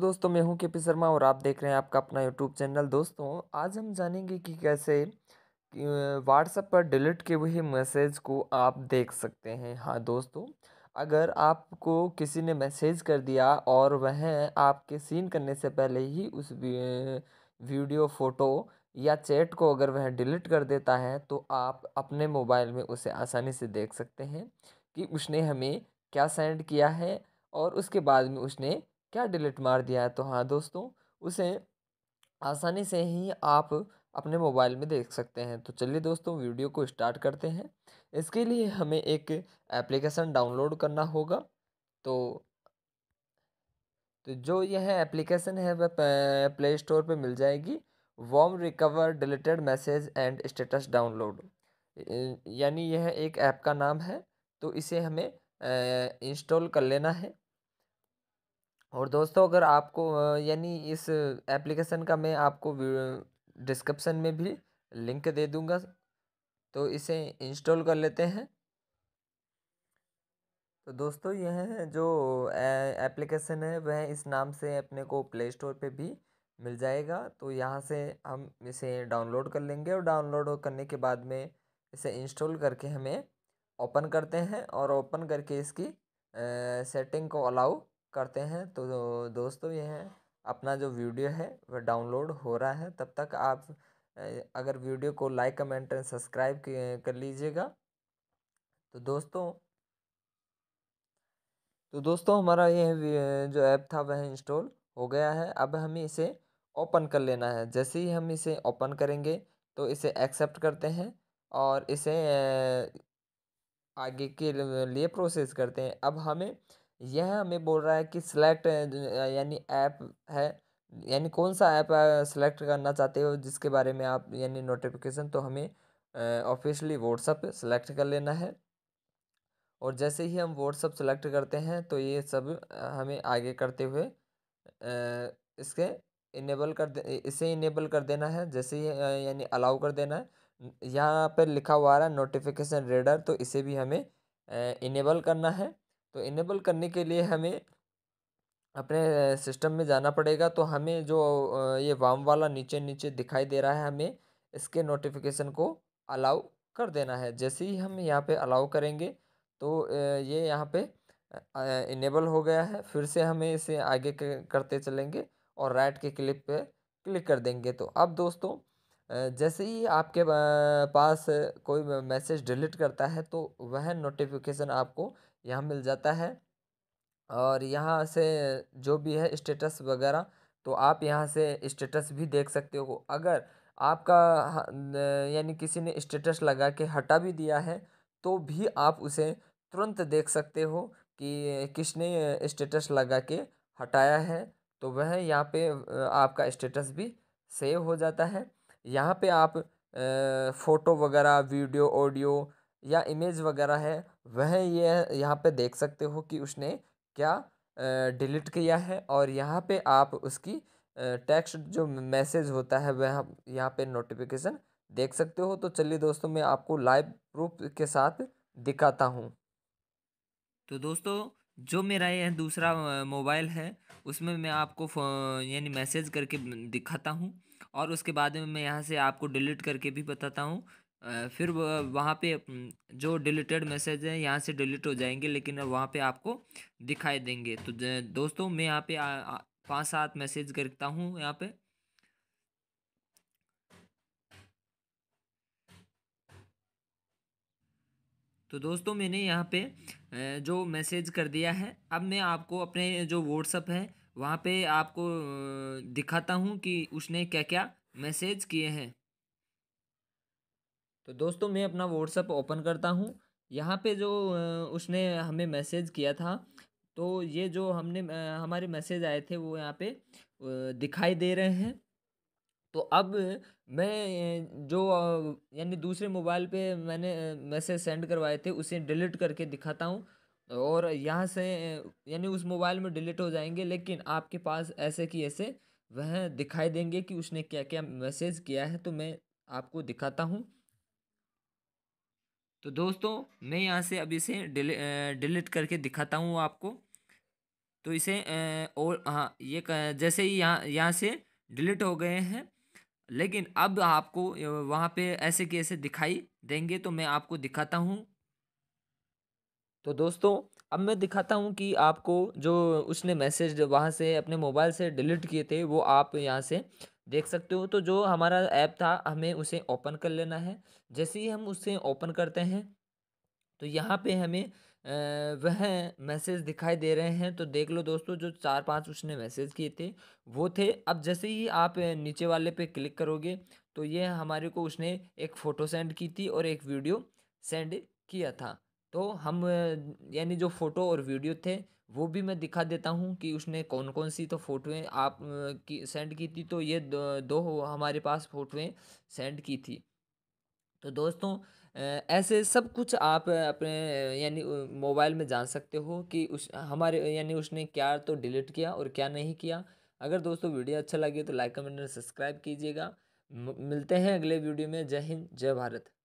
दोस्तों मैं हूं के पी शर्मा और आप देख रहे हैं आपका अपना यूट्यूब चैनल दोस्तों आज हम जानेंगे कि कैसे व्हाट्सएप पर डिलीट किए हुए मैसेज को आप देख सकते हैं हाँ दोस्तों अगर आपको किसी ने मैसेज कर दिया और वह आपके सीन करने से पहले ही उस वीडियो फ़ोटो या चैट को अगर वह डिलीट कर देता है तो आप अपने मोबाइल में उसे आसानी से देख सकते हैं कि उसने हमें क्या सेंड किया है और उसके बाद में उसने क्या डिलीट मार दिया है तो हाँ दोस्तों उसे आसानी से ही आप अपने मोबाइल में देख सकते हैं तो चलिए दोस्तों वीडियो को स्टार्ट करते हैं इसके लिए हमें एक एप्लीकेशन डाउनलोड करना होगा तो तो जो यह एप्लीकेशन है वह प्ले स्टोर पर मिल जाएगी वॉम recover deleted message and status download यानी यह एक ऐप का नाम है तो इसे हमें इंस्टॉल कर लेना है और दोस्तों अगर आपको यानी इस एप्लीकेशन का मैं आपको डिस्क्रिप्सन में भी लिंक दे दूँगा तो इसे इंस्टॉल कर लेते हैं तो दोस्तों यह जो एप्लीकेशन है वह इस नाम से अपने को प्ले स्टोर पर भी मिल जाएगा तो यहाँ से हम इसे डाउनलोड कर लेंगे और डाउनलोड करने के बाद में इसे इंस्टॉल करके हमें ओपन करते हैं और ओपन करके इसकी सेटिंग को अलाउ करते हैं तो दोस्तों यह अपना जो वीडियो है वह डाउनलोड हो रहा है तब तक आप अगर वीडियो को लाइक कमेंट एंड सब्सक्राइब कर लीजिएगा तो दोस्तों तो दोस्तों हमारा यह जो ऐप था वह इंस्टॉल हो गया है अब हमें इसे ओपन कर लेना है जैसे ही हम इसे ओपन करेंगे तो इसे एक्सेप्ट करते हैं और इसे आगे के लिए प्रोसेस करते हैं अब हमें यह हमें बोल रहा है कि सिलेक्ट यानी ऐप है यानी कौन सा ऐप सेलेक्ट करना चाहते हो जिसके बारे में आप यानी नोटिफिकेशन तो हमें ऑफिशियली व्हाट्सअप सेलेक्ट कर लेना है और जैसे ही हम व्हाट्सअप सेलेक्ट करते हैं तो ये सब हमें आगे करते हुए इसके इनेबल कर दे इसे इनेबल कर देना है जैसे ही यानी अलाउ कर देना है यहाँ पर लिखा हुआ रहा है नोटिफिकेशन रेडर तो इसे भी हमें इनेबल करना है तो इनेबल करने के लिए हमें अपने सिस्टम में जाना पड़ेगा तो हमें जो ये वाम वाला नीचे नीचे दिखाई दे रहा है हमें इसके नोटिफिकेशन को अलाउ कर देना है जैसे ही हम यहाँ पे अलाउ करेंगे तो ये यहाँ पे इनेबल हो गया है फिर से हमें इसे आगे करते चलेंगे और राइट के क्लिप पे क्लिक कर देंगे तो अब दोस्तों जैसे ही आपके पास कोई मैसेज डिलीट करता है तो वह नोटिफिकेशन आपको यहाँ मिल जाता है और यहाँ से जो भी है स्टेटस वगैरह तो आप यहाँ से स्टेटस भी देख सकते हो अगर आपका यानी किसी ने स्टेटस लगा के हटा भी दिया है तो भी आप उसे तुरंत देख सकते हो कि किसने स्टेटस लगा के हटाया है तो वह यहाँ पे आपका स्टेटस भी सेव हो जाता है यहाँ पे आप फ़ोटो वगैरह वीडियो ऑडियो या इमेज वगैरह है वह ये यहाँ पे देख सकते हो कि उसने क्या डिलीट किया है और यहाँ पे आप उसकी टेक्स्ट जो मैसेज होता है वह यहाँ पे नोटिफिकेशन देख सकते हो तो चलिए दोस्तों मैं आपको लाइव प्रूफ के साथ दिखाता हूँ तो दोस्तों जो मेरा यह दूसरा मोबाइल है उसमें मैं आपको यानी मैसेज करके दिखाता हूँ और उसके बाद में मैं यहाँ से आपको डिलीट करके भी बताता हूँ फिर वहाँ पे जो डिलीटेड मैसेज हैं यहाँ से डिलीट हो जाएंगे लेकिन वहाँ पे आपको दिखाई देंगे तो दोस्तों मैं यहाँ पे पाँच सात मैसेज करता हूँ यहाँ पे तो दोस्तों मैंने यहाँ पे जो मैसेज कर दिया है अब मैं आपको अपने जो व्हाट्सअप है वहाँ पे आपको दिखाता हूँ कि उसने क्या क्या मैसेज किए हैं तो दोस्तों मैं अपना व्हाट्सअप ओपन करता हूँ यहाँ पे जो उसने हमें मैसेज किया था तो ये जो हमने हमारे मैसेज आए थे वो यहाँ पे दिखाई दे रहे हैं तो अब मैं जो यानी दूसरे मोबाइल पे मैंने मैसेज सेंड करवाए थे उसे डिलीट करके दिखाता हूँ और यहाँ से यानी उस मोबाइल में डिलीट हो जाएंगे लेकिन आपके पास ऐसे कि ऐसे वह दिखाई देंगे कि उसने क्या क्या मैसेज किया है तो मैं आपको दिखाता हूँ तो दोस्तों मैं यहाँ से अभी इसे डिलीट करके दिखाता हूँ आपको तो इसे और हाँ ये जैसे ही यहाँ यहाँ से डिलीट हो गए हैं लेकिन अब आपको वहाँ पे ऐसे के ऐसे दिखाई देंगे तो मैं आपको दिखाता हूँ तो दोस्तों अब मैं दिखाता हूँ कि आपको जो उसने मैसेज वहाँ से अपने मोबाइल से डिलीट किए थे वो आप यहाँ से देख सकते हो तो जो हमारा ऐप था हमें उसे ओपन कर लेना है जैसे ही हम उसे ओपन करते हैं तो यहाँ पे हमें वह मैसेज दिखाई दे रहे हैं तो देख लो दोस्तों जो चार पांच उसने मैसेज किए थे वो थे अब जैसे ही आप नीचे वाले पे क्लिक करोगे तो ये हमारे को उसने एक फ़ोटो सेंड की थी और एक वीडियो सेंड किया था तो हम यानी जो फ़ोटो और वीडियो थे वो भी मैं दिखा देता हूँ कि उसने कौन कौन सी तो फ़ोटोएँ आप की सेंड की थी तो ये दो, दो हमारे पास फ़ोटोएँ सेंड की थी तो दोस्तों ऐसे सब कुछ आप अपने यानी मोबाइल में जान सकते हो कि उस हमारे यानी उसने क्या तो डिलीट किया और क्या नहीं किया अगर दोस्तों वीडियो अच्छा लगे तो लाइक कमेंट और सब्सक्राइब कीजिएगा मिलते हैं अगले वीडियो में जय हिंद जय भारत